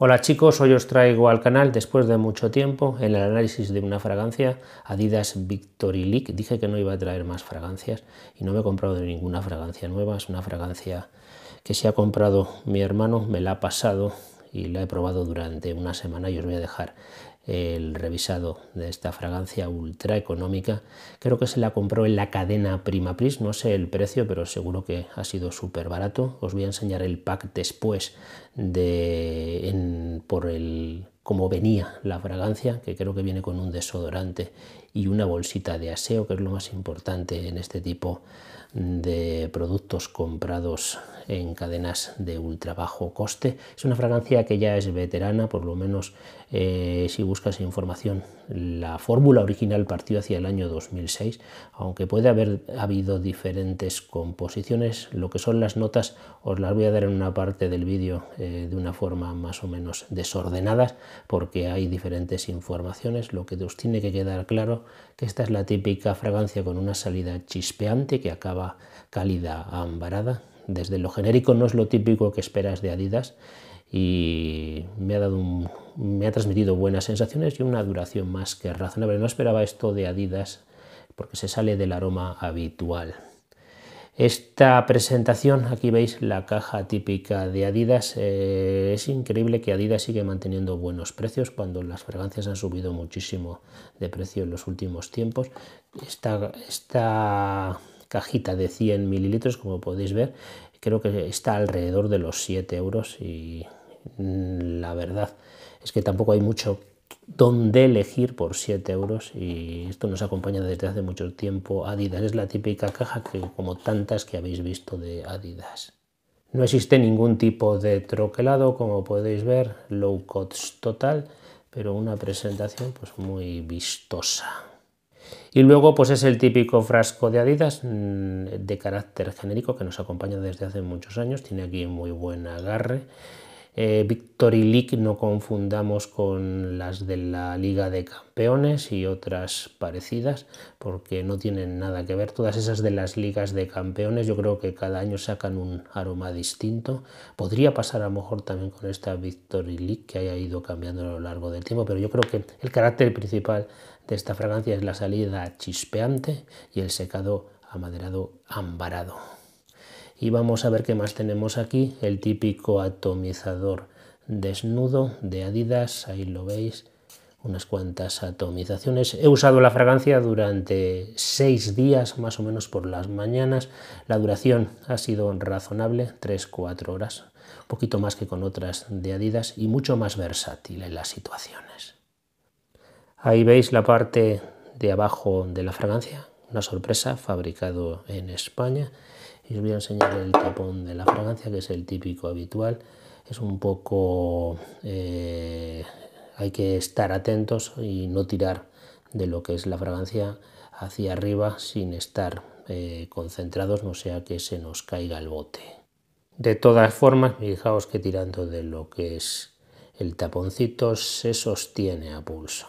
Hola chicos, hoy os traigo al canal después de mucho tiempo en el análisis de una fragancia Adidas Victory Leak. Dije que no iba a traer más fragancias y no me he comprado ninguna fragancia nueva. Es una fragancia que se ha comprado mi hermano, me la ha pasado y la he probado durante una semana y os voy a dejar el revisado de esta fragancia ultra económica. Creo que se la compró en la cadena Primapris, no sé el precio, pero seguro que ha sido súper barato. Os voy a enseñar el pack después de, por el cómo venía la fragancia, que creo que viene con un desodorante y una bolsita de aseo, que es lo más importante en este tipo de productos comprados en cadenas de ultra bajo coste. Es una fragancia que ya es veterana, por lo menos eh, si buscas información. La fórmula original partió hacia el año 2006, aunque puede haber habido diferentes composiciones. Lo que son las notas os las voy a dar en una parte del vídeo. Eh, de una forma más o menos desordenadas porque hay diferentes informaciones. Lo que os tiene que quedar claro que esta es la típica fragancia con una salida chispeante que acaba cálida ambarada. Desde lo genérico no es lo típico que esperas de Adidas y me ha, me ha transmitido buenas sensaciones y una duración más que razonable. No esperaba esto de Adidas porque se sale del aroma habitual. Esta presentación, aquí veis la caja típica de Adidas. Eh, es increíble que Adidas sigue manteniendo buenos precios cuando las fragancias han subido muchísimo de precio en los últimos tiempos. Esta, esta cajita de 100 mililitros, como podéis ver, creo que está alrededor de los 7 euros y mm, la verdad es que tampoco hay mucho donde elegir por 7 euros y esto nos acompaña desde hace mucho tiempo Adidas. Es la típica caja que, como tantas que habéis visto de Adidas. No existe ningún tipo de troquelado, como podéis ver, low cost total, pero una presentación pues muy vistosa. Y luego pues es el típico frasco de Adidas mm, de carácter genérico que nos acompaña desde hace muchos años, tiene aquí muy buen agarre eh, Victory League no confundamos con las de la Liga de Campeones y otras parecidas, porque no tienen nada que ver. Todas esas de las ligas de campeones yo creo que cada año sacan un aroma distinto. Podría pasar a lo mejor también con esta Victory League que haya ido cambiando a lo largo del tiempo, pero yo creo que el carácter principal de esta fragancia es la salida chispeante y el secado amaderado ambarado. Y vamos a ver qué más tenemos aquí, el típico atomizador desnudo de Adidas, ahí lo veis, unas cuantas atomizaciones. He usado la fragancia durante seis días, más o menos por las mañanas. La duración ha sido razonable, 3-4 horas, un poquito más que con otras de Adidas y mucho más versátil en las situaciones. Ahí veis la parte de abajo de la fragancia, una sorpresa, fabricado en España y os voy a enseñar el tapón de la fragancia que es el típico habitual es un poco eh, hay que estar atentos y no tirar de lo que es la fragancia hacia arriba sin estar eh, concentrados no sea que se nos caiga el bote de todas formas fijaos que tirando de lo que es el taponcito se sostiene a pulso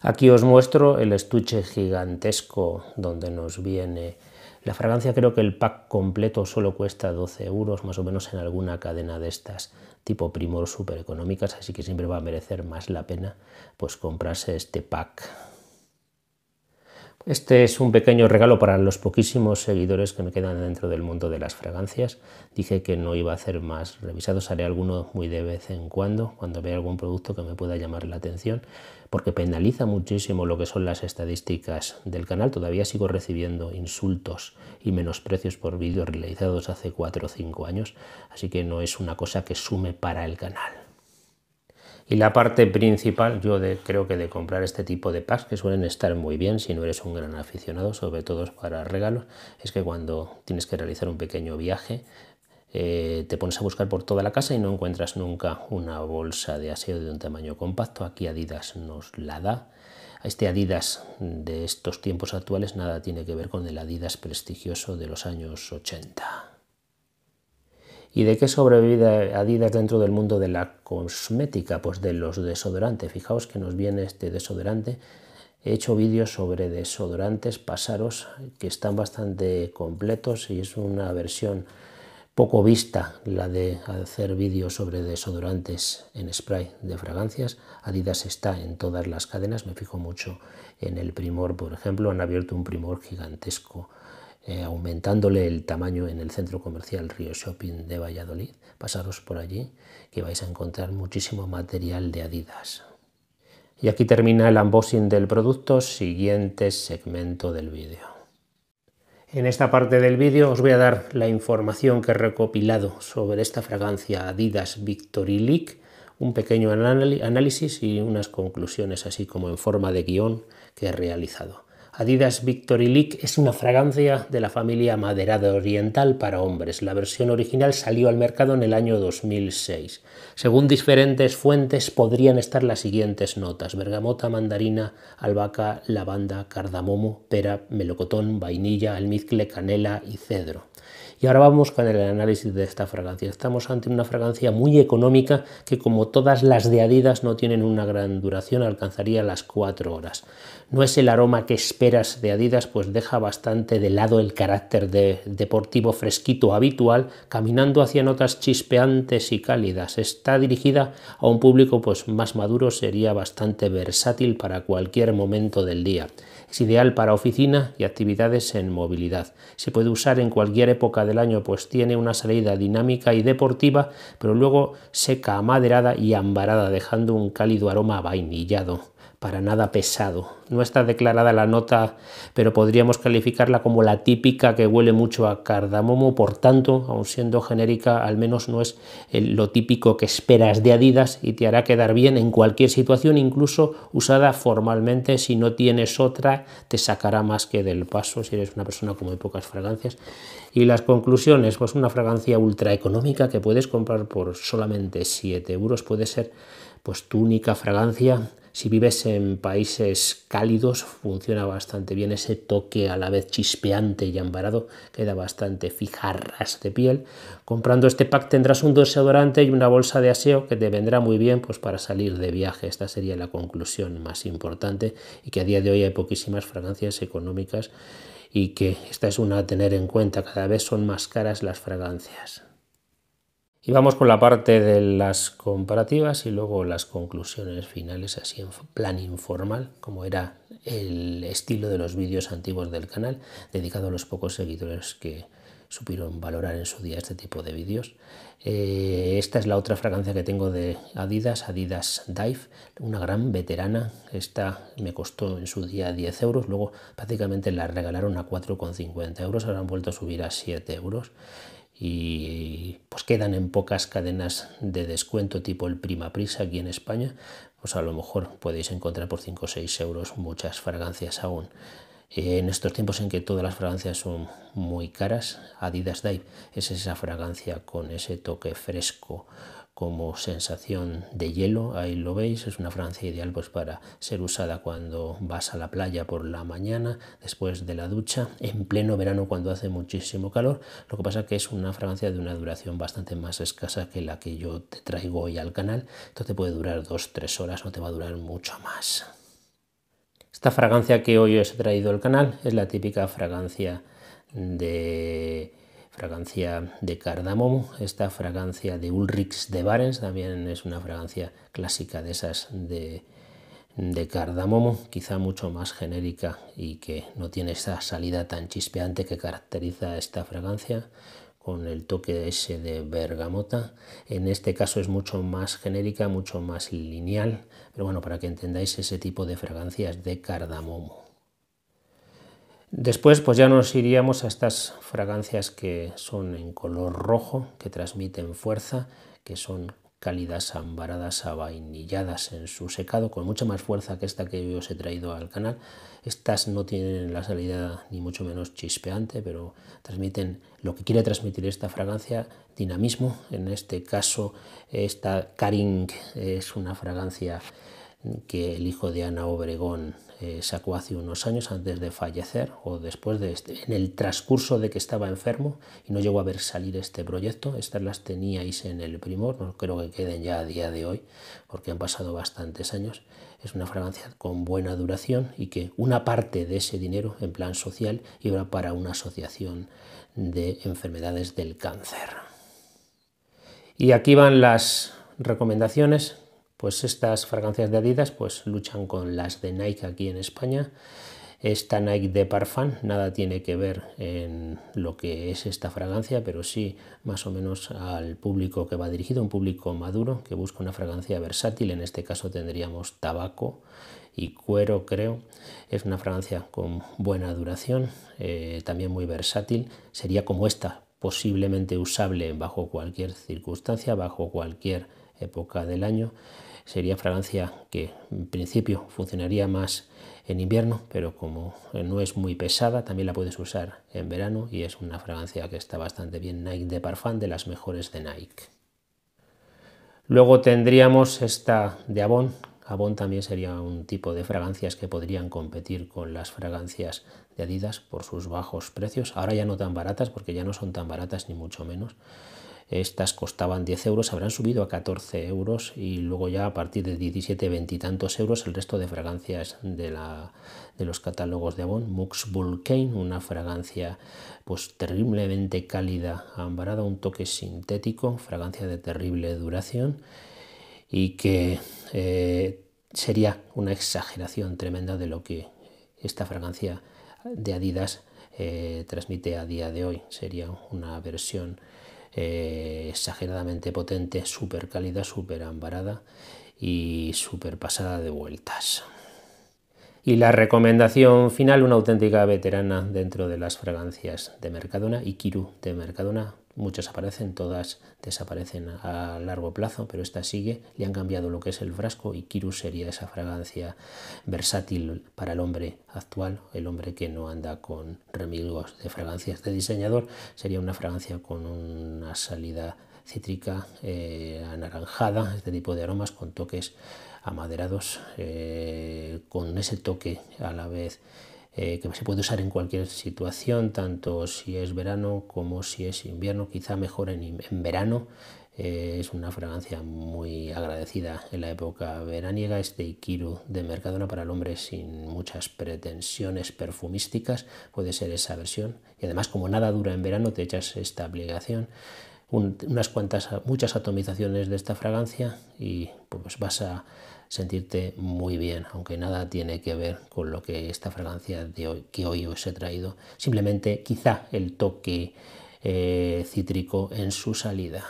aquí os muestro el estuche gigantesco donde nos viene la fragancia creo que el pack completo solo cuesta 12 euros más o menos en alguna cadena de estas tipo primor super económicas, así que siempre va a merecer más la pena pues comprarse este pack. Este es un pequeño regalo para los poquísimos seguidores que me quedan dentro del mundo de las fragancias. Dije que no iba a hacer más revisados, haré alguno muy de vez en cuando, cuando vea algún producto que me pueda llamar la atención porque penaliza muchísimo lo que son las estadísticas del canal. Todavía sigo recibiendo insultos y menosprecios por vídeos realizados hace 4 o 5 años, así que no es una cosa que sume para el canal. Y la parte principal, yo creo que de comprar este tipo de packs, que suelen estar muy bien si no eres un gran aficionado, sobre todo para regalos, es que cuando tienes que realizar un pequeño viaje, eh, te pones a buscar por toda la casa y no encuentras nunca una bolsa de aseo de un tamaño compacto. Aquí Adidas nos la da. Este Adidas de estos tiempos actuales nada tiene que ver con el Adidas prestigioso de los años 80. ¿Y de qué sobrevive Adidas dentro del mundo de la cosmética? Pues de los desodorantes. Fijaos que nos viene este desodorante. He hecho vídeos sobre desodorantes pasaros que están bastante completos y es una versión poco vista la de hacer vídeos sobre desodorantes en spray de fragancias. Adidas está en todas las cadenas, me fijo mucho en el primor, por ejemplo, han abierto un primor gigantesco, eh, aumentándole el tamaño en el centro comercial Río Shopping de Valladolid. Pasaros por allí que vais a encontrar muchísimo material de Adidas. Y aquí termina el unboxing del producto, siguiente segmento del vídeo. En esta parte del vídeo os voy a dar la información que he recopilado sobre esta fragancia Adidas Victory Leak, un pequeño análisis y unas conclusiones así como en forma de guión que he realizado. Adidas Victory Leak es una fragancia de la familia maderada oriental para hombres. La versión original salió al mercado en el año 2006. Según diferentes fuentes podrían estar las siguientes notas: bergamota, mandarina, albahaca, lavanda, cardamomo, pera, melocotón, vainilla, almizcle, canela y cedro. Y ahora vamos con el análisis de esta fragancia. Estamos ante una fragancia muy económica que como todas las de Adidas no tienen una gran duración, alcanzaría las 4 horas. No es el aroma que espera de Adidas pues deja bastante de lado el carácter de deportivo fresquito habitual, caminando hacia notas chispeantes y cálidas. Está dirigida a un público pues más maduro, sería bastante versátil para cualquier momento del día. Es ideal para oficina y actividades en movilidad. Se puede usar en cualquier época del año, pues tiene una salida dinámica y deportiva, pero luego seca, amaderada y ambarada, dejando un cálido aroma vainillado para nada pesado. No está declarada la nota, pero podríamos calificarla como la típica que huele mucho a cardamomo, por tanto, aun siendo genérica, al menos no es eh, lo típico que esperas de Adidas y te hará quedar bien en cualquier situación, incluso usada formalmente, si no tienes otra, te sacará más que del paso si eres una persona con muy pocas fragancias. Y las conclusiones, pues una fragancia ultra económica que puedes comprar por solamente 7 euros puede ser pues tu única fragancia, si vives en países cálidos, funciona bastante bien ese toque a la vez chispeante y ambarado, queda bastante fijarras de piel. Comprando este pack tendrás un desodorante y una bolsa de aseo que te vendrá muy bien pues, para salir de viaje. Esta sería la conclusión más importante y que a día de hoy hay poquísimas fragancias económicas y que esta es una a tener en cuenta. Cada vez son más caras las fragancias. Y vamos con la parte de las comparativas y luego las conclusiones finales, así en plan informal, como era el estilo de los vídeos antiguos del canal, dedicado a los pocos seguidores que supieron valorar en su día este tipo de vídeos. Eh, esta es la otra fragancia que tengo de Adidas, Adidas Dive, una gran veterana. Esta me costó en su día 10 euros, luego prácticamente la regalaron a 4,50 euros, ahora han vuelto a subir a 7 euros y pues quedan en pocas cadenas de descuento tipo el Prima Prisa aquí en España, pues a lo mejor podéis encontrar por 5 o 6 euros muchas fragancias aún. En estos tiempos en que todas las fragancias son muy caras, Adidas Dive es esa fragancia con ese toque fresco, como sensación de hielo, ahí lo veis, es una fragancia ideal pues para ser usada cuando vas a la playa por la mañana, después de la ducha, en pleno verano cuando hace muchísimo calor, lo que pasa que es una fragancia de una duración bastante más escasa que la que yo te traigo hoy al canal, entonces puede durar 2-3 horas, no te va a durar mucho más. Esta fragancia que hoy os he traído al canal es la típica fragancia de fragancia de cardamomo. Esta fragancia de Ulrichs de Barents también es una fragancia clásica de esas de, de cardamomo, quizá mucho más genérica y que no tiene esa salida tan chispeante que caracteriza esta fragancia con el toque ese de bergamota. En este caso es mucho más genérica, mucho más lineal, pero bueno, para que entendáis ese tipo de fragancias de cardamomo. Después pues ya nos iríamos a estas fragancias que son en color rojo, que transmiten fuerza, que son cálidas, ambaradas, avainilladas en su secado, con mucha más fuerza que esta que yo os he traído al canal. Estas no tienen la salida ni mucho menos chispeante, pero transmiten lo que quiere transmitir esta fragancia, dinamismo. En este caso, esta Karing es una fragancia que el hijo de Ana Obregón eh, sacó hace unos años antes de fallecer o después de este, en el transcurso de que estaba enfermo y no llegó a ver salir este proyecto. Estas las teníais en el primor, no creo que queden ya a día de hoy porque han pasado bastantes años. Es una fragancia con buena duración y que una parte de ese dinero en plan social iba para una asociación de enfermedades del cáncer. Y aquí van las recomendaciones pues estas fragancias de Adidas pues luchan con las de Nike aquí en España. Esta Nike de Parfum, nada tiene que ver en lo que es esta fragancia, pero sí más o menos al público que va dirigido, un público maduro que busca una fragancia versátil. En este caso tendríamos tabaco y cuero, creo. Es una fragancia con buena duración, eh, también muy versátil. Sería como esta, posiblemente usable bajo cualquier circunstancia, bajo cualquier época del año sería fragancia que en principio funcionaría más en invierno, pero como no es muy pesada, también la puedes usar en verano y es una fragancia que está bastante bien Nike de Parfum, de las mejores de Nike. Luego tendríamos esta de Avon. Avon también sería un tipo de fragancias que podrían competir con las fragancias de Adidas por sus bajos precios. Ahora ya no tan baratas porque ya no son tan baratas ni mucho menos estas costaban 10 euros, habrán subido a 14 euros y luego ya a partir de 17, 20 y tantos euros el resto de fragancias de, los catálogos de Avon. Mux Vulcane, una fragancia pues terriblemente cálida, ambarada, un toque sintético, fragancia de terrible duración y que eh, sería una exageración tremenda de lo que esta fragancia de Adidas eh, transmite a día de hoy. Sería una versión eh, exageradamente potente, súper cálida, súper amparada y súper pasada de vueltas. Y la recomendación final, una auténtica veterana dentro de las fragancias de Mercadona, y Kiru de Mercadona, muchas aparecen, todas desaparecen a largo plazo, pero esta sigue, le han cambiado lo que es el frasco y Kirus sería esa fragancia versátil para el hombre actual, el hombre que no anda con remilgos de fragancias de diseñador, sería una fragancia con una salida cítrica, eh, anaranjada, este tipo de aromas con toques amaderados, eh, con ese toque a la vez eh, que se puede usar en cualquier situación, tanto si es verano como si es invierno, quizá mejor en, verano. Eh, es una fragancia muy agradecida en la época veraniega, este Ikiru de Mercadona para el hombre sin muchas pretensiones perfumísticas, puede ser esa versión. Y además como nada dura en verano, te echas esta aplicación unas cuantas, muchas atomizaciones de esta fragancia y pues vas a sentirte muy bien, aunque nada tiene que ver con lo que esta fragancia de hoy, que hoy os he traído. Simplemente quizá el toque eh, cítrico en su salida.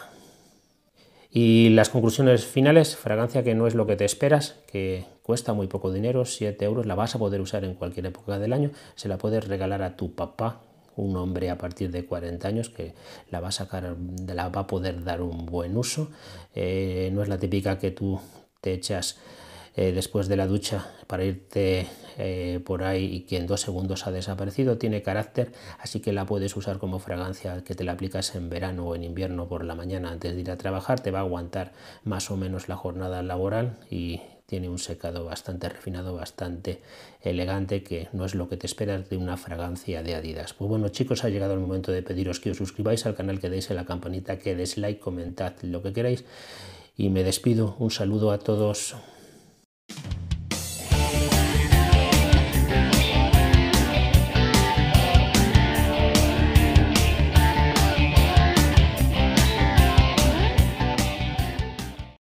Y las conclusiones finales, fragancia que no es lo que te esperas, que cuesta muy poco dinero, 7 euros, la vas a poder usar en cualquier época del año, se la puedes regalar a tu papá un hombre a partir de 40 años que la va a sacar, la va a poder dar un buen uso. Eh, no es la típica que tú te echas eh, después de la ducha para irte eh, por ahí y que en dos segundos ha desaparecido, tiene carácter, así que la puedes usar como fragancia que te la aplicas en verano o en invierno por la mañana antes de ir a trabajar, te va a aguantar más o menos la jornada laboral y tiene un secado bastante refinado, bastante elegante, que no es lo que te esperas de una fragancia de Adidas. Pues bueno chicos, ha llegado el momento de pediros que os suscribáis al canal, que deis a la campanita, que deis like, comentad lo que queráis y me despido. Un saludo a todos.